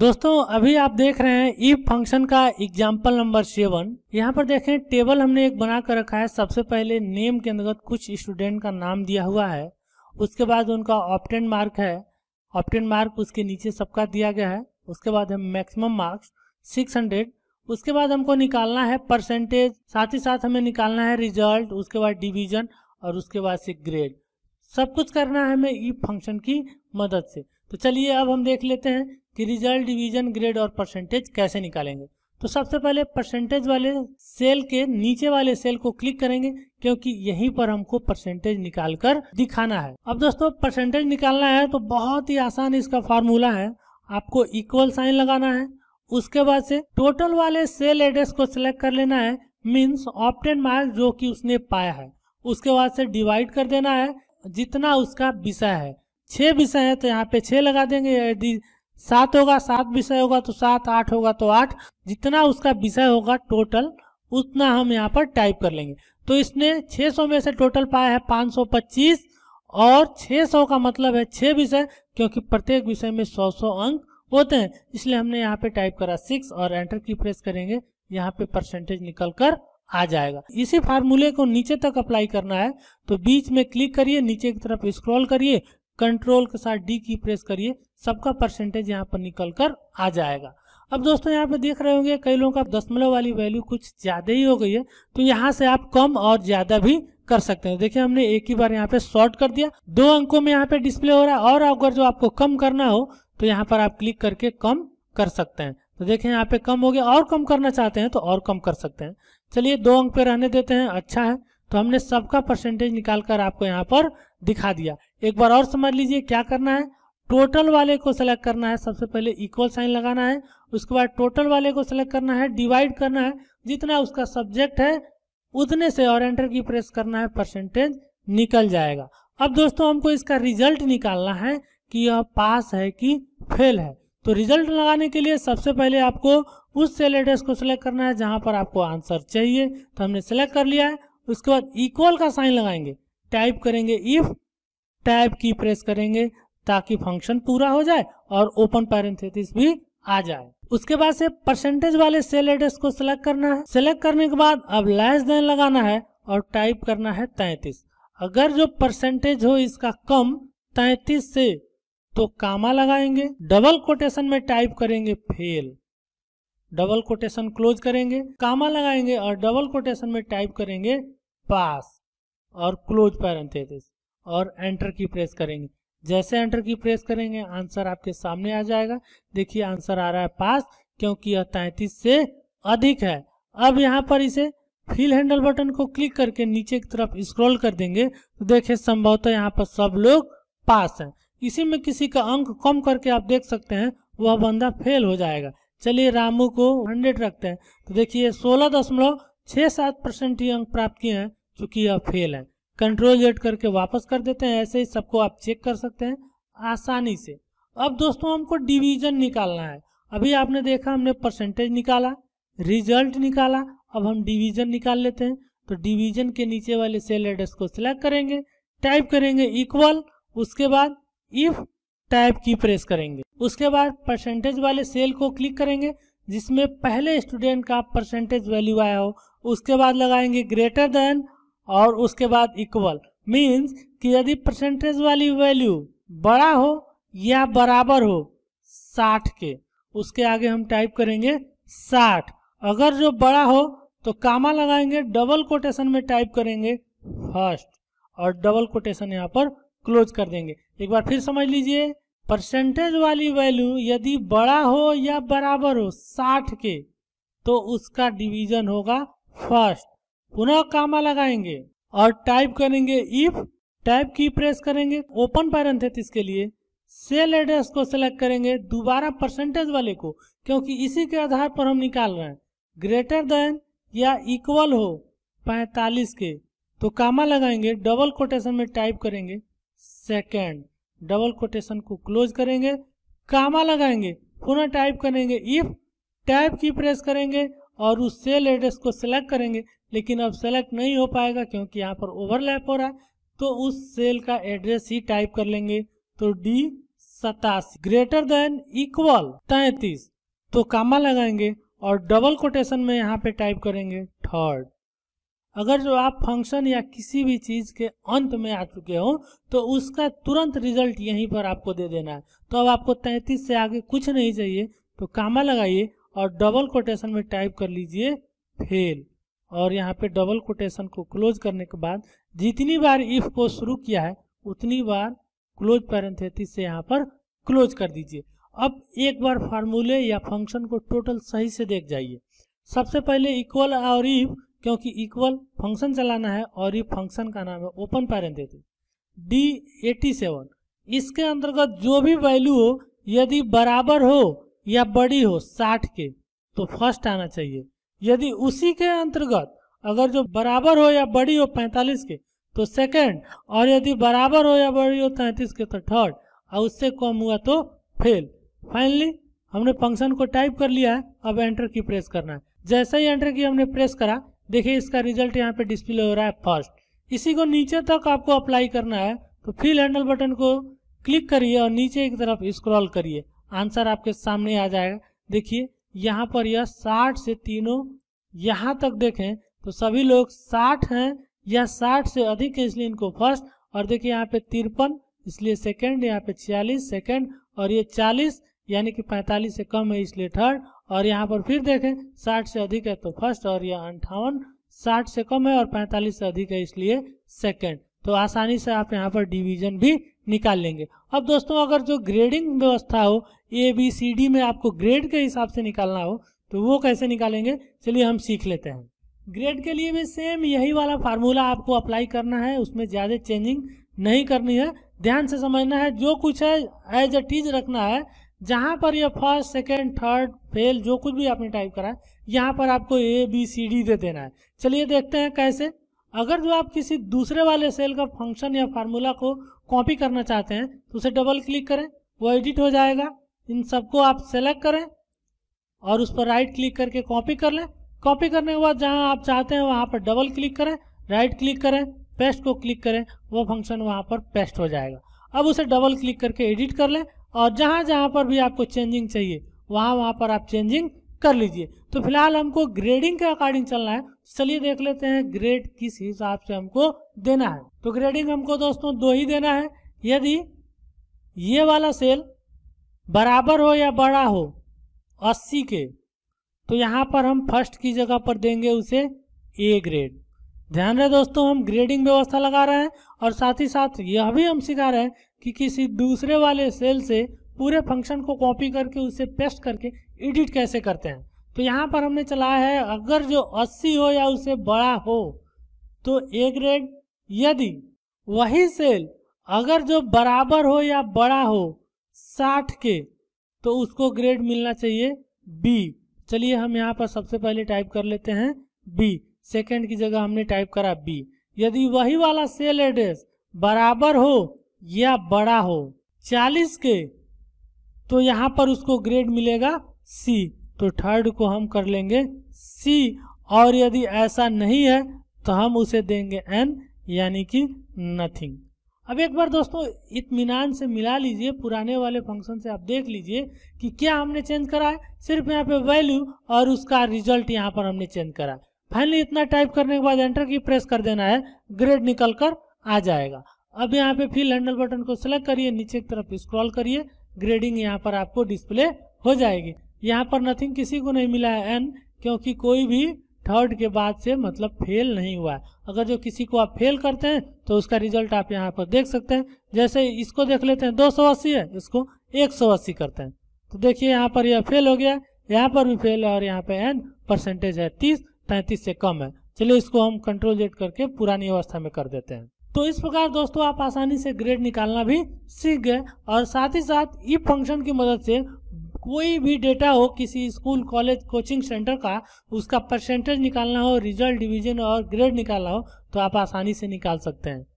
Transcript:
दोस्तों अभी आप देख रहे हैं ई फंक्शन का एग्जाम्पल नंबर सेवन यहाँ पर देखें टेबल हमने एक बना कर रखा है सबसे पहले नेम के अंतर्गत कुछ स्टूडेंट का नाम दिया हुआ है उसके बाद उनका ऑप्टेंट मार्क है ऑप्टेंट मार्क उसके नीचे सबका दिया गया है उसके बाद हम मैक्सिमम मार्क्स 600 उसके बाद हमको निकालना है परसेंटेज साथ ही साथ हमें निकालना है रिजल्ट उसके बाद डिविजन और उसके बाद से ग्रेड सब कुछ करना है हमें ई फंक्शन की मदद से तो चलिए अब हम देख लेते हैं कि रिजल्ट डिवीजन ग्रेड और परसेंटेज कैसे निकालेंगे तो सबसे पहले परसेंटेज वाले सेल के नीचे वाले सेल को क्लिक करेंगे क्योंकि यहीं पर हमको परसेंटेज निकाल कर दिखाना है अब दोस्तों परसेंटेज निकालना है तो बहुत ही आसान इसका फॉर्मूला है आपको इक्वल साइन लगाना है उसके बाद से टोटल वाले सेल एड्रेस को सिलेक्ट कर लेना है मीन्स ऑप्टेन मार्क जो कि उसने पाया है उसके बाद से डिवाइड कर देना है जितना उसका विषय है छह विषय है तो यहाँ पे छह लगा देंगे यदि सात होगा सात विषय होगा तो सात आठ होगा तो आठ जितना उसका विषय होगा टोटल उतना हम यहाँ पर टाइप कर लेंगे तो इसने 600 में से टोटल पाया है 525 और 600 का मतलब है छः विषय क्योंकि प्रत्येक विषय में 100 100 अंक होते हैं इसलिए हमने यहाँ पे टाइप करा सिक्स और एंटर की प्रेस करेंगे यहाँ पे परसेंटेज निकल कर आ जाएगा इसी फार्मूले को नीचे तक अप्लाई करना है तो बीच में क्लिक करिए नीचे की तरफ स्क्रॉल करिए कंट्रोल के साथ डी की प्रेस करिए सबका परसेंटेज यहाँ पर निकल कर आ जाएगा अब दोस्तों यहाँ पे देख रहे होंगे कई लोगों का दशमलव वाली वैल्यू कुछ ज़्यादा ही हो गई है तो यहाँ से आप कम और ज़्यादा भी कर सकते हैं देखिए हमने एक ही बार यहाँ पे शॉर्ट कर दिया दो अंकों में यहाँ पे डिस्प्ले हो रहा है और अगर जो आपको कम करना हो तो यहाँ पर आप क्लिक करके कम कर सकते हैं तो देखें यहाँ पे कम हो गया और कम करना चाहते हैं तो और कम कर सकते हैं चलिए दो अंक पे रहने देते हैं अच्छा है तो हमने सबका परसेंटेज निकाल कर आपको यहाँ पर दिखा दिया एक बार और समझ लीजिए क्या करना है टोटल वाले को सेलेक्ट करना है सबसे पहले इक्वल साइन लगाना है उसके बाद टोटल वाले को सेलेक्ट करना है डिवाइड करना है जितना उसका सब्जेक्ट है उतने से और एंटर की प्रेस करना है परसेंटेज निकल जाएगा अब दोस्तों हमको इसका रिजल्ट निकालना है कि यह पास है कि फेल है तो रिजल्ट लगाने के लिए सबसे पहले आपको उस सेल एड्रेस को सिलेक्ट करना है जहां पर आपको आंसर चाहिए तो हमने सेलेक्ट कर लिया है उसके बाद इक्वल का साइन लगाएंगे टाइप करेंगे इफ टैब की प्रेस करेंगे ताकि फंक्शन पूरा हो जाए और ओपन पैरेंथेसिस भी आ जाए उसके बाद से परसेंटेज वाले सेल एड्रेस को सिलेक्ट करना है सिलेक्ट करने के बाद अब लैस देन लगाना है और टाइप करना है तैतीस अगर जो परसेंटेज हो इसका कम तैतीस से तो कामा लगाएंगे डबल कोटेशन में टाइप करेंगे फेल डबल कोटेशन क्लोज करेंगे कामा लगाएंगे और डबल कोटेशन में टाइप करेंगे पास और क्लोज पैरेंथेसिस और एंटर की प्रेस करेंगे जैसे एंटर की प्रेस करेंगे आंसर आपके सामने आ जाएगा देखिए आंसर आ रहा है पास क्योंकि यह तैतीस से अधिक है अब यहाँ पर इसे फिल हैंडल बटन को क्लिक करके नीचे की तरफ स्क्रॉल कर देंगे तो देखिए संभवतः यहाँ पर सब लोग पास हैं इसी में किसी का अंक कम करके आप देख सकते हैं वह बंदा फेल हो जाएगा चलिए रामू को हंड्रेड रखते हैं तो देखिए सोलह दशमलव छह सात परसेंट ही अंक प्राप्त किए हैं चूंकि यह फेल है कंट्रोल जेड करके वापस कर देते हैं ऐसे ही सबको आप चेक कर सकते हैं आसानी से अब दोस्तों हमको डिवीजन निकालना है अभी आपने देखा हमने परसेंटेज निकाला रिजल्ट निकाला अब हम डिवीजन निकाल लेते हैं तो डिवीजन के नीचे वाले सेल एड्रेस को सिलेक्ट करेंगे टाइप करेंगे इक्वल उसके बाद इफ टाइप की प्रेस करेंगे उसके बाद परसेंटेज वाले सेल को क्लिक करेंगे जिसमें पहले स्टूडेंट का परसेंटेज वैल्यू आया हो उसके बाद लगाएंगे ग्रेटर देन और उसके बाद इक्वल मीन्स कि यदि परसेंटेज वाली वैल्यू बड़ा हो या बराबर हो साठ के उसके आगे हम टाइप करेंगे साठ अगर जो बड़ा हो तो कामा लगाएंगे डबल कोटेशन में टाइप करेंगे फर्स्ट और डबल कोटेशन यहाँ पर क्लोज कर देंगे एक बार फिर समझ लीजिए परसेंटेज वाली वैल्यू यदि बड़ा हो या बराबर हो साठ के तो उसका डिवीजन होगा फर्स्ट पुनः कामा लगाएंगे और टाइप करेंगे इफ टाइप की प्रेस करेंगे ओपन पैरेंथेसिस के लिए सेल एड्रेस को सिलेक्ट करेंगे दोबारा परसेंटेज वाले को क्योंकि इसी के आधार पर हम निकाल रहे हैं ग्रेटर देन या इक्वल हो 45 के तो कामा लगाएंगे डबल कोटेशन में टाइप करेंगे सेकेंड डबल कोटेशन को क्लोज करेंगे कामा लगाएंगे पुनः टाइप करेंगे इफ टाइप की प्रेस करेंगे और उस सेल एड्रेस को सिलेक्ट करेंगे लेकिन अब सेलेक्ट नहीं हो पाएगा क्योंकि यहाँ पर ओवरलैप हो रहा है तो उस सेल का एड्रेस ही टाइप कर लेंगे तो डी सतासी ग्रेटर देन इक्वल तैतीस तो कामा लगाएंगे और डबल कोटेशन में यहाँ पे टाइप करेंगे थर्ड अगर जो आप फंक्शन या किसी भी चीज़ के अंत में आ चुके हो तो उसका तुरंत रिजल्ट यहीं पर आपको दे देना है तो अब आपको 33 से आगे कुछ नहीं चाहिए तो कामा लगाइए और डबल कोटेशन में टाइप कर लीजिए फेल और यहाँ पे डबल कोटेशन को क्लोज करने के बाद जितनी बार इफ को शुरू किया है उतनी बार क्लोज पैरेंथेटिस से यहाँ पर क्लोज कर दीजिए अब एक बार फार्मूले या फंक्शन को टोटल सही से देख जाइए सबसे पहले इक्वल और इफ क्योंकि इक्वल फंक्शन चलाना है और इफ फंक्शन का नाम है open parenthesis D eighty seven इसके अंतर्गत जो भी वैल्यू हो यदि बराबर हो या बड़ी हो साठ के तो फर्स्ट आना चाहिए यदि उसी के अंतर्गत अगर जो बराबर हो या बड़ी हो पैंतालीस के तो सेकंड और यदि बराबर हो या बड़ी हो तैंतीस के तो थर्ड और उससे कम हुआ तो फेल फाइनली हमने फंक्शन को टाइप कर लिया है अब एंटर की प्रेस करना है जैसा ही एंटर की हमने प्रेस करा देखिए इसका रिजल्ट यहाँ पे डिस्प्ले हो रहा है फर्स्ट इसी को नीचे तक आपको अप्लाई करना है तो फिल हैंडल बटन को क्लिक करिए और नीचे की तरफ स्क्रॉल करिए आंसर आपके सामने आ जाएगा देखिए यहाँ पर यह साठ से तीनों यहाँ तक देखें तो सभी लोग साठ हैं यह साठ से अधिक है इसलिए इनको फर्स्ट और देखिए यहाँ पे तिरपन इसलिए सेकंड यहाँ पे छियालीस सेकंड और ये चालीस यानी कि पैंतालीस से कम है इसलिए थर्ड और यहाँ पर फिर देखें साठ से अधिक है तो फर्स्ट और यह अंठावन साठ से कम है और पैंतालीस से अधिक है इसलिए सेकेंड तो आसानी से आप यहाँ पर डिवीजन भी निकाल लेंगे अब दोस्तों अगर जो ग्रेडिंग व्यवस्था हो ए बी सी डी में आपको ग्रेड के हिसाब से निकालना हो तो वो कैसे निकालेंगे चलिए हम सीख लेते हैं ग्रेड के लिए भी सेम यही वाला फार्मूला आपको अप्लाई करना है उसमें ज़्यादा चेंजिंग नहीं करनी है ध्यान से समझना है जो कुछ है एज अ टीज रखना है जहाँ पर यह फर्स्ट सेकेंड थर्ड फेल जो कुछ भी आपने टाइप करा है यहाँ पर आपको ए बी सी डी दे देना है चलिए देखते हैं कैसे अगर जो आप किसी दूसरे वाले सेल का फंक्शन या फार्मूला को कॉपी करना चाहते हैं तो उसे डबल क्लिक करें वो एडिट हो जाएगा इन सबको आप सेलेक्ट करें और उस पर राइट क्लिक करके कॉपी कर लें कॉपी करने के बाद जहां आप चाहते हैं वहां पर डबल क्लिक करें राइट क्लिक करें पेस्ट को क्लिक करें वो फंक्शन वहां पर पेस्ट हो जाएगा अब उसे डबल क्लिक करके एडिट कर लें और जहां जहां पर भी आपको चेंजिंग चाहिए वहां वहां पर आप चेंजिंग कर लीजिए तो फिलहाल हमको ग्रेडिंग के अकॉर्डिंग चलना है तो चलिए देख लेते हैं ग्रेड किस हिसाब से हमको देना है तो ग्रेडिंग हमको दोस्तों दो ही देना है यदि ये वाला सेल बराबर हो या बड़ा हो अस्सी के तो यहाँ पर हम फर्स्ट की जगह पर देंगे उसे ए ग्रेड ध्यान रहे दोस्तों हम ग्रेडिंग व्यवस्था लगा रहे हैं और साथ ही साथ यह भी हम सिखा रहे हैं कि किसी दूसरे वाले सेल से पूरे फंक्शन को कॉपी करके उसे पेस्ट करके एडिट कैसे करते हैं तो यहाँ पर हमने चलाया है अगर जो 80 हो या उससे बड़ा हो तो ए ग्रेड यदि वही सेल अगर जो बराबर हो या बड़ा हो 60 के तो उसको ग्रेड मिलना चाहिए बी चलिए हम यहाँ पर सबसे पहले टाइप कर लेते हैं बी सेकेंड की जगह हमने टाइप करा बी यदि वही वाला सेल एड्रेस बराबर हो या बड़ा हो 40 के तो यहाँ पर उसको ग्रेड मिलेगा सी तो थर्ड को हम कर लेंगे सी और यदि ऐसा नहीं है तो हम उसे देंगे एन यानी कि नथिंग अब एक बार दोस्तों इतमान से मिला लीजिए पुराने वाले फंक्शन से आप देख लीजिए कि क्या हमने चेंज करा है सिर्फ यहाँ पे वैल्यू और उसका रिजल्ट यहाँ पर हमने चेंज करा फाइनली इतना टाइप करने के बाद एंटर की प्रेस कर देना है ग्रेड निकल कर आ जाएगा अब यहाँ पे फिल हैंडल बटन को सिलेक्ट करिए नीचे की तरफ स्क्रॉल करिए ग्रेडिंग यहाँ पर आपको डिस्प्ले हो जाएगी यहाँ पर नथिंग किसी को नहीं मिला है एन क्योंकि कोई भी थर्ड के बाद से मतलब फेल नहीं हुआ है अगर जो किसी को आप फेल करते हैं तो उसका रिजल्ट आप यहाँ पर देख सकते हैं जैसे इसको देख लेते हैं दो है इसको एक करते हैं तो देखिए यहाँ पर यह फेल हो गया यहाँ पर भी फेल है और यहाँ पे एन परसेंटेज है तीस तैंतीस से कम है चलिए इसको हम कंट्रोल जेट करके पुरानी अवस्था में कर देते हैं तो इस प्रकार दोस्तों आप आसानी से ग्रेड निकालना भी सीख गए और साथ ही साथ ई फंक्शन की मदद से कोई भी डेटा हो किसी स्कूल कॉलेज कोचिंग सेंटर का उसका परसेंटेज निकालना हो रिजल्ट डिवीजन और ग्रेड निकालना हो तो आप आसानी से निकाल सकते हैं